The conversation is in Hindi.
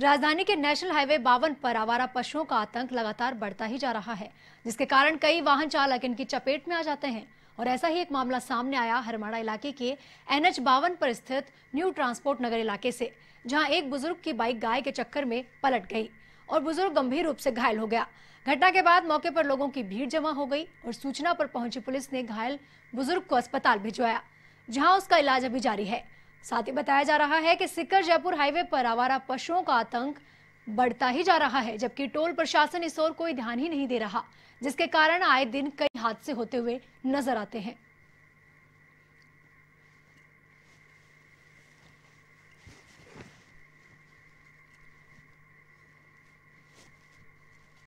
राजधानी के नेशनल हाईवे बावन पर आवारा पशुओं का आतंक लगातार बढ़ता ही जा रहा है जिसके कारण कई वाहन चालक इनकी चपेट में आ जाते हैं और ऐसा ही एक मामला सामने आया हरमाड़ा इलाके के एन एच बावन पर स्थित न्यू ट्रांसपोर्ट नगर इलाके से जहां एक बुजुर्ग की बाइक गाय के चक्कर में पलट गई और बुजुर्ग गंभीर रूप से घायल हो गया घटना के बाद मौके पर लोगों की भीड़ जमा हो गई और सूचना पर पहुंची पुलिस ने घायल बुजुर्ग को अस्पताल भिजवाया जहाँ उसका इलाज अभी जारी है साथ ही बताया जा रहा है कि सिकर जयपुर हाईवे पर आवारा पशुओं का आतंक बढ़ता ही जा रहा है जबकि टोल प्रशासन इस ओर कोई ध्यान ही नहीं दे रहा जिसके कारण आए दिन कई हादसे होते हुए नजर आते हैं